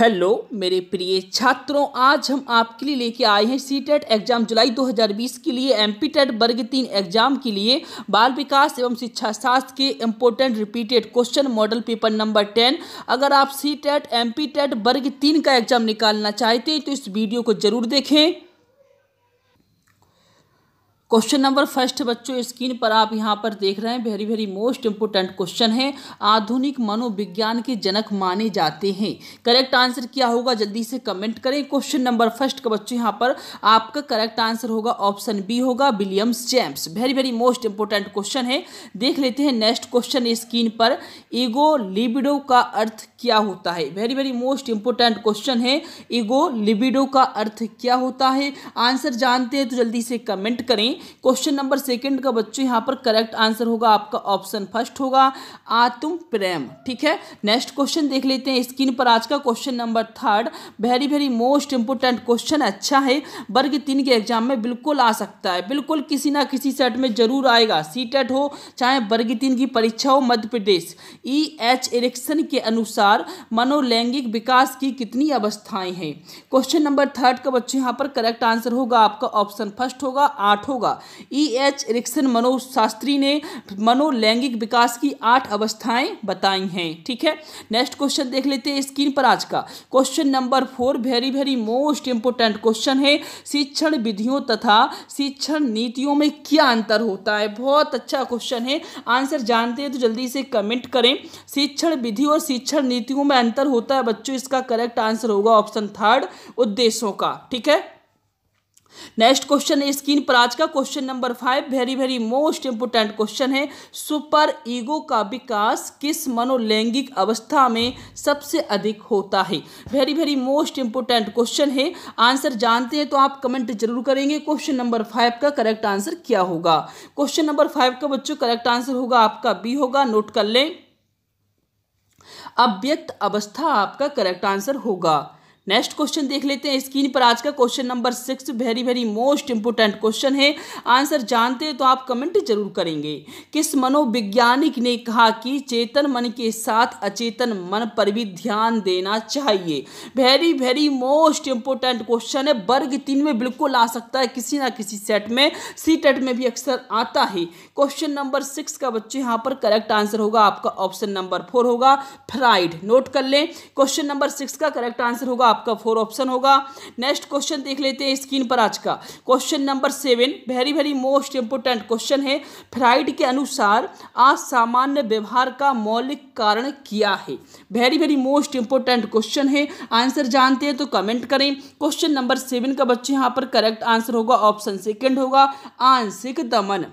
hello मेरे प्रिय छात्रों आज हम आपके लिए लेके आए हैं सी टेट e एग्जाम जुलाई 2020 के लिए एम पी टेट वर्ग तीन एग्जाम के लिए बाल विकास एवं शिक्षा शास्त्र के important repeated question model paper number ten अगर आप CTET M P TET वर्ग तीन का एग्जाम निकालना चाहते हैं तो इस वीडियो को जरूर देखें क्वेश्चन नंबर फर्स्ट बच्चों स्क्रीन पर आप यहाँ पर देख रहे हैं very very most important question है आधुनिक मनोविज्ञान के जनक माने जाते हैं करेक्ट आंसर क्या होगा जल्दी से कमेंट करें क्वेश्चन नंबर फर्स्ट का बच्चों यहाँ पर आपका करेक्ट आंसर होगा ऑप्शन बी होगा Williams James very very most important question है देख लेते हैं नेक्स्ट क्वेश्चन स्क्रीन पर ईगो लिबिडो का अर्थ क्या होता है very very most important question है ईगो लिबिडो का अर्थ क्या होता है आंसर जानते हैं तो जल्दी से कमेंट करें क्वेश्चन नंबर सेकंड का बच्चों यहां पर करेक्ट आंसर होगा आपका ऑप्शन फर्स्ट होगा आतुम प्रेम ठीक है नेक्स्ट क्वेश्चन देख लेते हैं स्क्रीन पर आज का question number third very very most important question अच्छा है वर्ग तीन के एग्जाम में बिल्कुल आ सकता है बिल्कुल किसी ना किसी सेट में जरूर आएगा सी हो चाहे वर्ग तीन की परीक्षा हो मध्य प्रदेश ई एच एरिक्सन के अनुसार मनोलैंगिक विकास की कितनी अवस्थाएं हैं क्वेश्चन नंबर थर्ड का बच्चों यहां पर करेक्ट आंसर होगा आपका ऑप्शन फर्स्ट होगा आठ होगा होगा ई e एच रिक्सन मनोशास्त्री ने मनोलैंगिक विकास की आठ अवस्थाएं बताई हैं ठीक है नेक्स्ट क्वेश्चन देख लेते हैं स्क्रीन पर आज का question number four very very most important question है शिक्षण विधियों तथा शिक्षण नीतियों में क्या अंतर होता है बहुत अच्छा क्वेश्चन है आंसर जानते हैं तो जल्दी से कमेंट करें शिक्षण विधि और शिक्षण नीतियों में अंतर होता है बच्चों इसका करेक्ट आंसर होगा ऑप्शन थर्ड उद्देश्यों का ठीक है नेक्स्ट क्वेश्चन है स्क्रीन पर आज का question number five very very most important question है सुपर ईगो का विकास किस मनोलैंगिक अवस्था में सबसे अधिक होता है very very most important question है आंसर जानते हैं तो आप कमेंट जरूर करेंगे क्वेश्चन नंबर फाइव का करेक्ट आंसर क्या होगा क्वेश्चन नंबर फाइव का बच्चों करेक्ट आंसर होगा आपका बी होगा नोट कर लें अव्यक्त अवस्था आपका करेक्ट आंसर होगा नेक्स्ट क्वेश्चन देख लेते हैं स्क्रीन पर आज का question number six very very most important question है आंसर जानते हैं तो आप कमेंट जरूर करेंगे किस मनोविज्ञानिक ने कहा कि चेतन मन के साथ अचेतन मन पर भी ध्यान देना चाहिए very very most important question है वर्ग तीन में बिल्कुल आ सकता है किसी ना किसी सेट में सी टेट में भी अक्सर आता है क्वेश्चन नंबर सिक्स का बच्चे यहाँ पर करेक्ट आंसर होगा आपका ऑप्शन नंबर फोर होगा फ्राइड नोट कर लें क्वेश्चन नंबर सिक्स का करेक्ट आंसर होगा आपका फोर ऑप्शन होगा नेक्स्ट क्वेश्चन देख लेते हैं स्क्रीन पर आज का question number seven very very most important question है फ्राइड के अनुसार असामान्य व्यवहार का मौलिक कारण क्या है very very most important question है आंसर जानते हैं तो कमेंट करें क्वेश्चन नंबर सेवन का बच्चे यहाँ पर करेक्ट आंसर होगा ऑप्शन सेकेंड होगा आंशिक दमन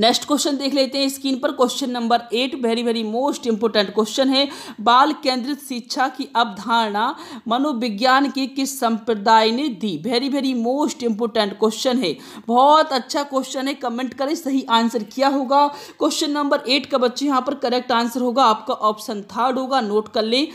नेक्स्ट क्वेश्चन देख लेते हैं स्क्रीन पर question number eight very very most important question है बाल केंद्रित शिक्षा की अवधारणा मनोविज्ञान के किस संप्रदाय ने दी very very most important question है बहुत अच्छा क्वेश्चन है कमेंट करें सही आंसर क्या होगा क्वेश्चन नंबर एट का बच्चे यहाँ पर करेक्ट आंसर होगा आपका ऑप्शन थर्ड होगा नोट कर लें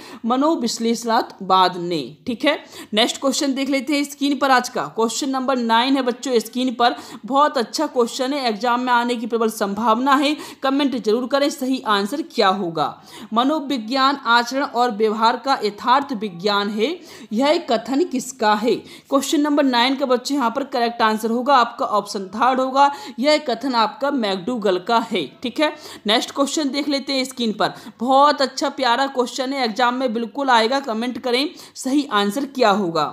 बाद ने ठीक है नेक्स्ट क्वेश्चन देख लेते हैं स्क्रीन पर आज का क्वेश्चन नंबर नाइन है बच्चों स्क्रीन पर बहुत अच्छा क्वेश्चन है एग्जाम में आने आने की प्रबल संभावना है कमेंट जरूर करें सही आंसर क्या होगा मनोविज्ञान आचरण और व्यवहार का यथार्थ विज्ञान है यह कथन किसका है क्वेश्चन नंबर नाइन का बच्चे यहाँ पर करेक्ट आंसर होगा आपका ऑप्शन थर्ड होगा यह कथन आपका मैकडूगल का है ठीक है नेक्स्ट क्वेश्चन देख लेते हैं स्क्रीन पर बहुत अच्छा प्यारा क्वेश्चन है एग्जाम में बिल्कुल आएगा कमेंट करें सही आंसर क्या होगा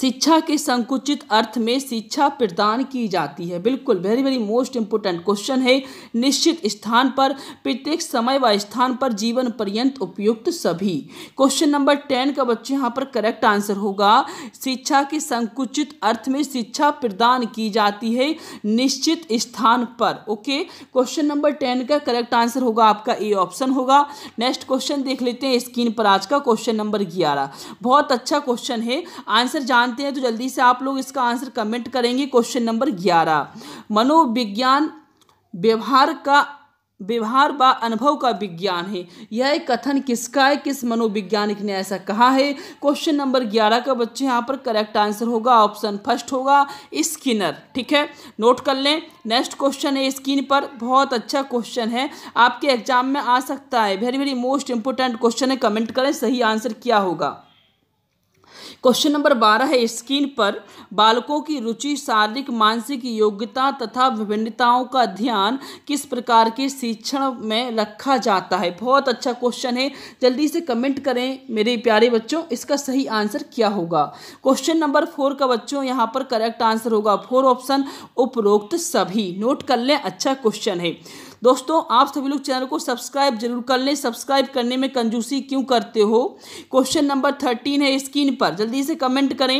शिक्षा के संकुचित अर्थ में शिक्षा प्रदान की जाती है बिल्कुल very very most important question है निश्चित स्थान पर प्रत्येक समय व स्थान पर जीवन पर्यंत उपयुक्त सभी क्वेश्चन नंबर टेन का बच्चे यहाँ पर करेक्ट आंसर होगा शिक्षा के संकुचित अर्थ में शिक्षा प्रदान की जाती है निश्चित स्थान पर ओके क्वेश्चन नंबर टेन का करेक्ट आंसर होगा आपका ए ऑप्शन होगा नेक्स्ट क्वेश्चन देख लेते हैं स्क्रीन पर आज का क्वेश्चन नंबर ग्यारह बहुत अच्छा क्वेश्चन है आंसर जान जानते हैं तो जल्दी से आप लोग इसका आंसर कमेंट करेंगे क्वेश्चन नंबर ग्यारह मनोविज्ञान व्यवहार का व्यवहार व अनुभव का विज्ञान है यह कथन किसका है किस मनोविज्ञानिक ने ऐसा कहा है क्वेश्चन नंबर ग्यारह का बच्चे यहाँ पर करेक्ट आंसर होगा ऑप्शन फर्स्ट होगा स्किनर ठीक है नोट कर लें नेक्स्ट क्वेश्चन है स्क्रीन पर बहुत अच्छा क्वेश्चन है आपके एग्जाम में आ सकता है very very most important question है कमेंट करें सही आंसर क्या होगा क्वेश्चन नंबर बारह है स्क्रीन पर बालकों की रुचि शारीरिक मानसिक योग्यता तथा विभिन्नताओं का ध्यान किस प्रकार के शिक्षण में रखा जाता है बहुत अच्छा क्वेश्चन है जल्दी से कमेंट करें मेरे प्यारे बच्चों इसका सही आंसर क्या होगा क्वेश्चन नंबर फोर का बच्चों यहाँ पर करेक्ट आंसर होगा फोर ऑप्शन उपरोक्त सभी नोट कर लें अच्छा क्वेश्चन है दोस्तों आप सभी लोग चैनल को सब्सक्राइब जरूर कर लें सब्सक्राइब करने में कंजूसी क्यों करते हो क्वेश्चन नंबर थर्टीन है स्क्रीन पर जल्दी से कमेंट करें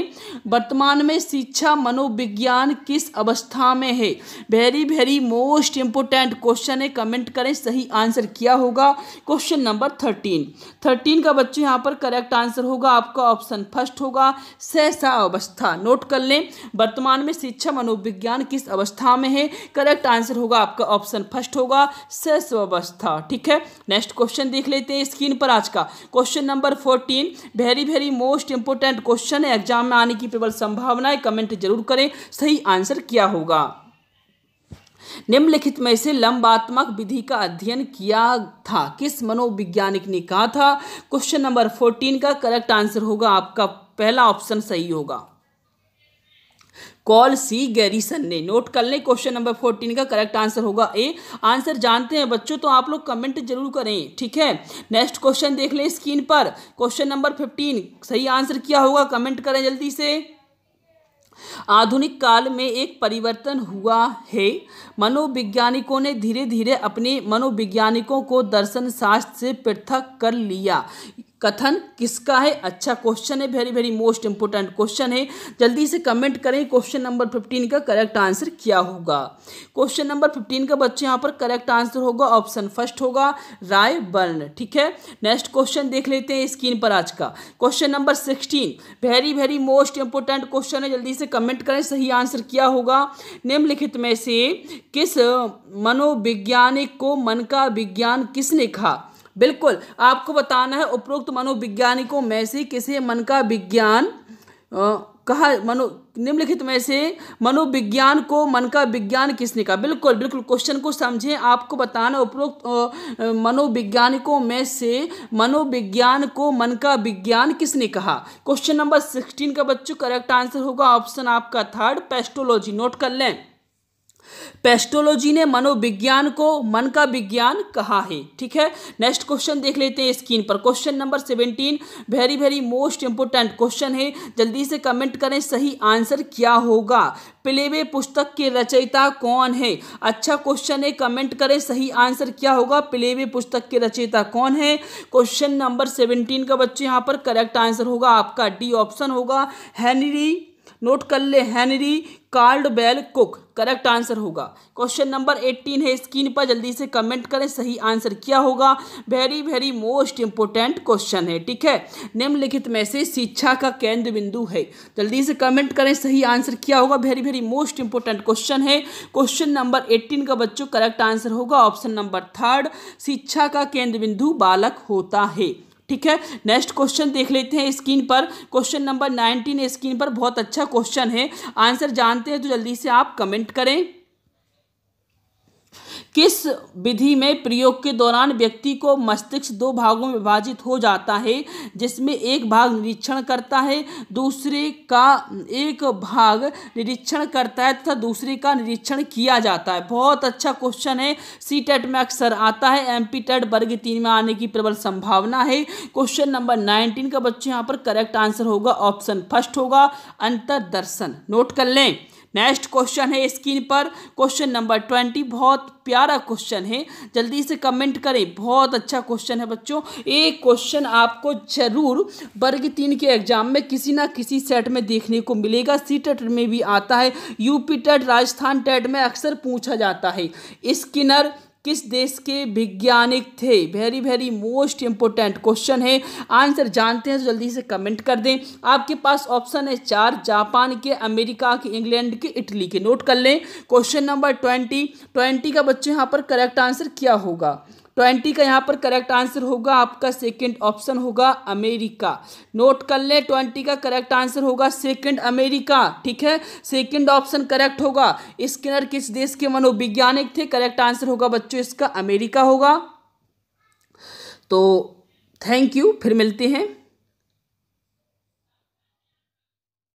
वर्तमान में शिक्षा मनोविज्ञान किस अवस्था में है very very most important question है कमेंट करें सही आंसर क्या होगा क्वेश्चन नंबर थर्टीन थर्टीन का बच्चे यहाँ पर करेक्ट आंसर होगा आपका ऑप्शन फर्स्ट होगा सहसा अवस्था नोट कर लें वर्तमान में शिक्षा मनोविज्ञान किस अवस्था में है करेक्ट आंसर होगा आपका ऑप्शन फर्स्ट होगा होगा सस्वस्था ठीक है नेक्स्ट क्वेश्चन देख लेते हैं स्क्रीन पर आज का question number fourteen very very most important question है एग्जाम में आने की प्रबल संभावना है कमेंट जरूर करें सही आंसर क्या होगा निम्नलिखित में से लंबात्मक विधि का अध्ययन किया था किस मनोविज्ञानिक ने कहा था क्वेश्चन नंबर फोर्टीन का करेक्ट आंसर होगा आपका पहला ऑप्शन सही होगा कॉल सी गैरिसन ने नोट कर लें क्वेश्चन नंबर फोर्टीन का करेक्ट आंसर होगा ए आंसर जानते हैं बच्चों तो आप लोग कमेंट जरूर करें ठीक है नेक्स्ट क्वेश्चन देख लें स्क्रीन पर क्वेश्चन नंबर फिफ्टीन सही आंसर क्या होगा कमेंट करें जल्दी से आधुनिक काल में एक परिवर्तन हुआ है मनोवैज्ञानिकों ने धीरे धीरे अपने मनोवैज्ञानिकों को दर्शन शास्त्र से पृथक कर लिया कथन किसका है अच्छा क्वेश्चन है very very most important question है जल्दी से कमेंट करें क्वेश्चन नंबर फिफ्टीन का करेक्ट आंसर क्या होगा क्वेश्चन नंबर फिफ्टीन का बच्चे यहाँ पर करेक्ट आंसर होगा ऑप्शन फर्स्ट होगा राय वर्ण ठीक है नेक्स्ट क्वेश्चन देख लेते हैं स्क्रीन पर आज का question number sixteen very very most important question है जल्दी से कमेंट करें सही आंसर क्या होगा निम्नलिखित में से किस मनोविज्ञानिक को मन का विज्ञान किसने कहा बिल्कुल आपको बताना है उपरोक्त मनोविज्ञानिकों में से किसे मन का विज्ञान कहा मनो निम्नलिखित में से मनोविज्ञान को मन का विज्ञान किसने कहा बिल्कुल बिल्कुल क्वेश्चन को समझें आपको बताना उपरोक्त मनोविज्ञानिकों में से मनोविज्ञान को मन का विज्ञान किसने कहा क्वेश्चन नंबर सिक्सटीन का बच्चों करेक्ट आंसर होगा ऑप्शन आपका थर्ड पेस्टोलॉजी नोट कर लें पेस्ट्रोलॉजी ने मनोविज्ञान को मन का विज्ञान कहा है ठीक है नेक्स्ट क्वेश्चन देख लेते हैं स्क्रीन पर question number seventeen very very most important question है जल्दी से कमेंट करें सही आंसर क्या होगा प्लेवे पुस्तक के रचयिता कौन है अच्छा क्वेश्चन है कमेंट करें सही आंसर क्या होगा प्लेवे पुस्तक के रचयिता कौन है क्वेश्चन नंबर सेवनटीन का बच्चे यहाँ पर करेक्ट आंसर होगा आपका डी ऑप्शन होगा हैनरी नोट कर ले Henry Caldwell Cook correct answer होगा क्वेश्चन नंबर एट्टीन है स्क्रीन पर जल्दी से कमेंट करें सही आंसर क्या होगा very very most important question है ठीक है निम्नलिखित में से शिक्षा का केंद्र बिंदु है जल्दी से कमेंट करें सही आंसर क्या होगा very very most important question है क्वेश्चन नंबर एट्टीन का बच्चों करेक्ट आंसर होगा ऑप्शन नंबर थर्ड शिक्षा का केंद्र बिंदु बालक होता है ठीक है नेक्स्ट क्वेश्चन देख लेते हैं स्क्रीन पर क्वेश्चन नंबर नाइनटीन स्क्रीन पर बहुत अच्छा क्वेश्चन है आंसर जानते हैं तो जल्दी से आप कमेंट करें किस विधि में प्रयोग के दौरान व्यक्ति को मस्तिष्क दो भागों में विभाजित हो जाता है जिसमें एक भाग निरीक्षण करता है दूसरे का एक भाग निरीक्षण करता है तथा दूसरे का निरीक्षण किया जाता है बहुत अच्छा क्वेश्चन है सी टेट में अक्सर आता है एम पी टेट वर्ग तीन में आने की प्रबल संभावना है क्वेश्चन नंबर नाइनटीन का बच्चे यहाँ पर करेक्ट आंसर होगा ऑप्शन फर्स्ट होगा अंतरदर्शन नोट कर लें नेक्स्ट क्वेश्चन है स्क्रीन पर क्वेश्चन नंबर ट्वेंटी बहुत प्यारा क्वेश्चन है जल्दी से कमेंट करें बहुत अच्छा क्वेश्चन है बच्चों एक क्वेश्चन आपको जरूर वर्ग तीन के एग्जाम में किसी ना किसी सेट में देखने को मिलेगा सी टेट में भी आता है यूपी टेट राजस्थान टेट में अक्सर पूछा जाता है स्किनर किस देश के वैज्ञानिक थे very very most important question है आंसर जानते हैं तो जल्दी से कमेंट कर दें आपके पास ऑप्शन है चार जापान के अमेरिका के इंग्लैंड के इटली के नोट कर लें क्वेश्चन नंबर ट्वेंटी ट्वेंटी का बच्चों यहाँ पर करेक्ट आंसर क्या होगा ट्वेंटी का यहाँ पर करेक्ट आंसर होगा आपका सेकंड ऑप्शन होगा अमेरिका नोट कर लें ट्वेंटी का करेक्ट आंसर होगा सेकंड अमेरिका ठीक है सेकंड ऑप्शन करेक्ट होगा स्किनर किस देश के मनोवैज्ञानिक थे करेक्ट आंसर होगा बच्चों इसका अमेरिका होगा तो थैंक यू फिर मिलते हैं